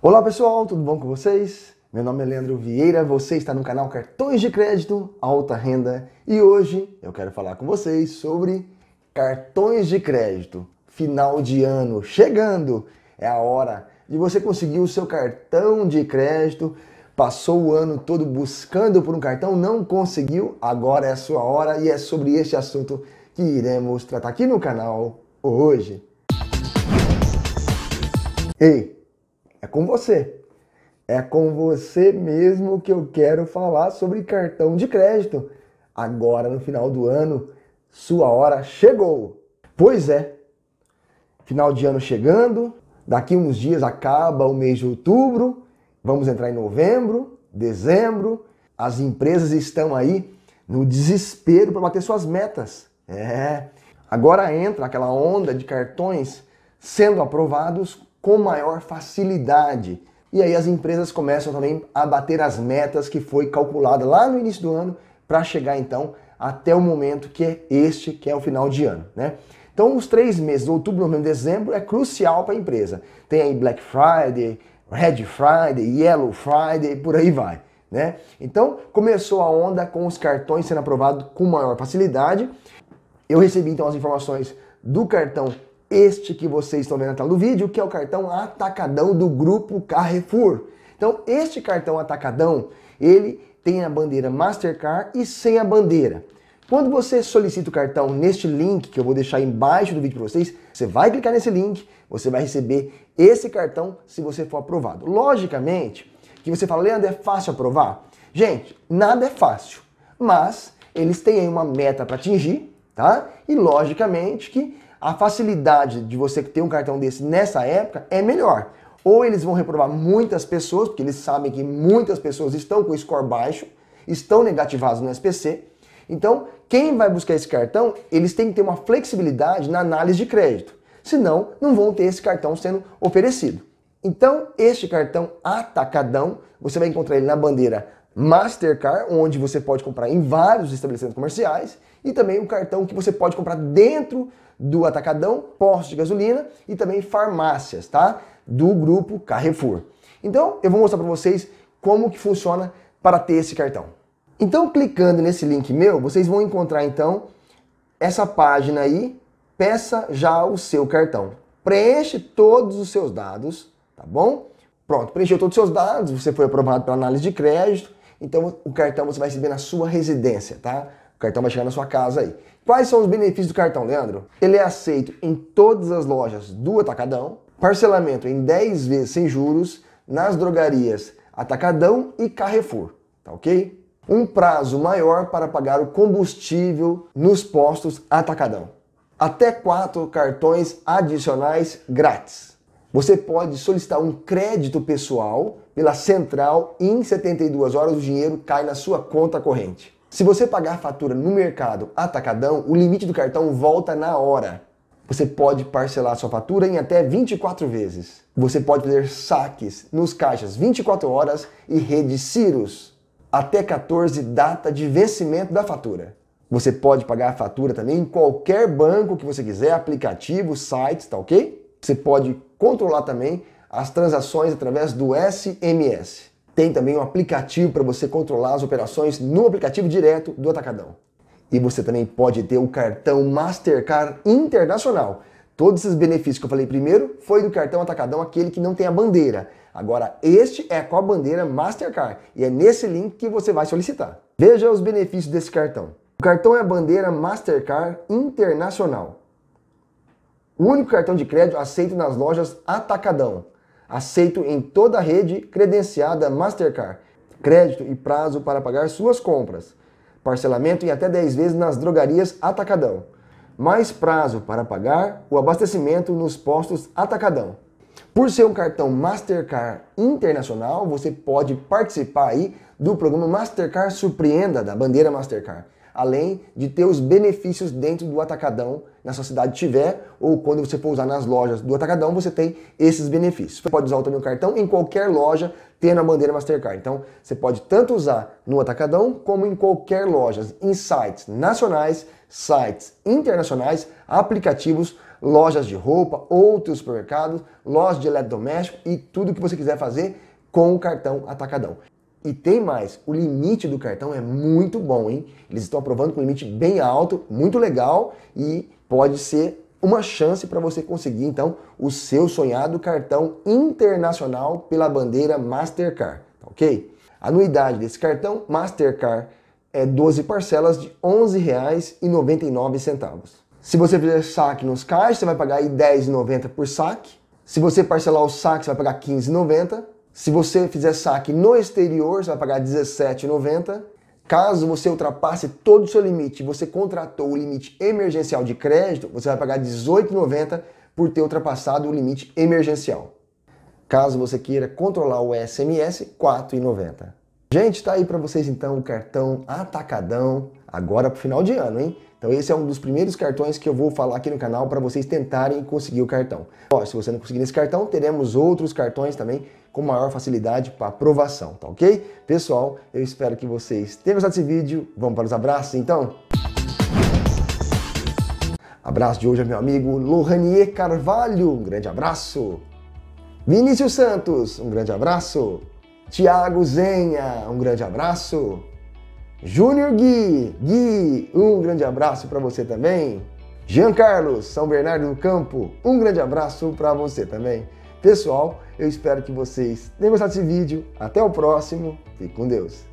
Olá pessoal, tudo bom com vocês? Meu nome é Leandro Vieira, você está no canal Cartões de Crédito Alta Renda e hoje eu quero falar com vocês sobre cartões de crédito. Final de ano chegando, é a hora de você conseguir o seu cartão de crédito. Passou o ano todo buscando por um cartão, não conseguiu, agora é a sua hora e é sobre este assunto que iremos tratar aqui no canal hoje. Ei, é com você. É com você mesmo que eu quero falar sobre cartão de crédito. Agora, no final do ano, sua hora chegou. Pois é, final de ano chegando, daqui uns dias acaba o mês de outubro, vamos entrar em novembro, dezembro. As empresas estão aí no desespero para bater suas metas. É. Agora entra aquela onda de cartões sendo aprovados com maior facilidade. E aí as empresas começam também a bater as metas que foi calculada lá no início do ano para chegar então até o momento que é este, que é o final de ano, né? Então os três meses, outubro, novembro e dezembro, é crucial para a empresa. Tem aí Black Friday, Red Friday, Yellow Friday, por aí vai, né? Então começou a onda com os cartões sendo aprovados com maior facilidade. Eu recebi então as informações do cartão este que vocês estão vendo na tela do vídeo, que é o cartão Atacadão do grupo Carrefour. Então, este cartão Atacadão, ele tem a bandeira Mastercard e sem a bandeira. Quando você solicita o cartão neste link que eu vou deixar embaixo do vídeo para vocês, você vai clicar nesse link, você vai receber esse cartão se você for aprovado. Logicamente, que você fala, Leandro, é fácil aprovar? Gente, nada é fácil, mas eles têm aí uma meta para atingir, tá? E logicamente que a facilidade de você ter um cartão desse nessa época é melhor. Ou eles vão reprovar muitas pessoas, porque eles sabem que muitas pessoas estão com score baixo, estão negativados no SPC. Então, quem vai buscar esse cartão, eles têm que ter uma flexibilidade na análise de crédito. Senão, não vão ter esse cartão sendo oferecido. Então, este cartão atacadão, você vai encontrar ele na bandeira Mastercard, onde você pode comprar em vários estabelecimentos comerciais, e também o um cartão que você pode comprar dentro do Atacadão, postos de gasolina e também farmácias, tá? Do grupo Carrefour. Então, eu vou mostrar para vocês como que funciona para ter esse cartão. Então, clicando nesse link meu, vocês vão encontrar então essa página aí, peça já o seu cartão. Preenche todos os seus dados, tá bom? Pronto, preencheu todos os seus dados, você foi aprovado para análise de crédito, então o cartão você vai receber na sua residência, tá? O cartão vai chegar na sua casa aí. Quais são os benefícios do cartão, Leandro? Ele é aceito em todas as lojas do Atacadão, parcelamento em 10 vezes sem juros nas drogarias Atacadão e Carrefour, tá ok? Um prazo maior para pagar o combustível nos postos Atacadão. Até quatro cartões adicionais grátis. Você pode solicitar um crédito pessoal pela central e em 72 horas o dinheiro cai na sua conta corrente. Se você pagar a fatura no mercado atacadão, o limite do cartão volta na hora. Você pode parcelar sua fatura em até 24 vezes. Você pode fazer saques nos caixas 24 horas e rede Cirus até 14 data de vencimento da fatura. Você pode pagar a fatura também em qualquer banco que você quiser, aplicativo, sites, tá ok? Você pode controlar também as transações através do SMS. Tem também um aplicativo para você controlar as operações no aplicativo direto do Atacadão. E você também pode ter o cartão Mastercard Internacional. Todos esses benefícios que eu falei primeiro foi do cartão Atacadão, aquele que não tem a bandeira. Agora, este é com a bandeira Mastercard e é nesse link que você vai solicitar. Veja os benefícios desse cartão. O cartão é a bandeira Mastercard Internacional. O único cartão de crédito aceito nas lojas Atacadão. Aceito em toda a rede credenciada Mastercard. Crédito e prazo para pagar suas compras. Parcelamento em até 10 vezes nas drogarias Atacadão. Mais prazo para pagar o abastecimento nos postos Atacadão. Por ser um cartão Mastercard internacional, você pode participar aí do programa Mastercard Surpreenda da bandeira Mastercard além de ter os benefícios dentro do atacadão na sua cidade tiver, ou quando você for usar nas lojas do atacadão, você tem esses benefícios. Você pode usar também o cartão em qualquer loja tendo a bandeira Mastercard. Então, você pode tanto usar no atacadão como em qualquer loja, em sites nacionais, sites internacionais, aplicativos, lojas de roupa, outros supermercados, lojas de eletrodoméstico e tudo que você quiser fazer com o cartão atacadão. E tem mais, o limite do cartão é muito bom, hein? Eles estão aprovando com um limite bem alto, muito legal e pode ser uma chance para você conseguir então o seu sonhado cartão internacional pela bandeira Mastercard, tá ok? A anuidade desse cartão Mastercard é 12 parcelas de R$ 11,99. Se você fizer saque nos caixas, você vai pagar R$ 10,90 por saque. Se você parcelar o saque, você vai pagar R$ 15,90. Se você fizer saque no exterior, você vai pagar 17,90. Caso você ultrapasse todo o seu limite, você contratou o limite emergencial de crédito, você vai pagar 18,90 por ter ultrapassado o limite emergencial. Caso você queira controlar o SMS, R$ 4,90. Gente, tá aí para vocês então o cartão Atacadão, agora pro final de ano, hein? Então esse é um dos primeiros cartões que eu vou falar aqui no canal para vocês tentarem conseguir o cartão. Ó, se você não conseguir esse cartão, teremos outros cartões também com maior facilidade para aprovação, tá ok? Pessoal, eu espero que vocês tenham gostado desse vídeo. Vamos para os abraços então? Abraço de hoje é meu amigo Lohanier Carvalho, um grande abraço. Vinícius Santos, um grande abraço. Tiago Zenha, um grande abraço. Júnior Gui, Gui, um grande abraço para você também. Jean Carlos, São Bernardo do Campo, um grande abraço para você também. Pessoal, eu espero que vocês tenham gostado desse vídeo. Até o próximo. Fique com Deus.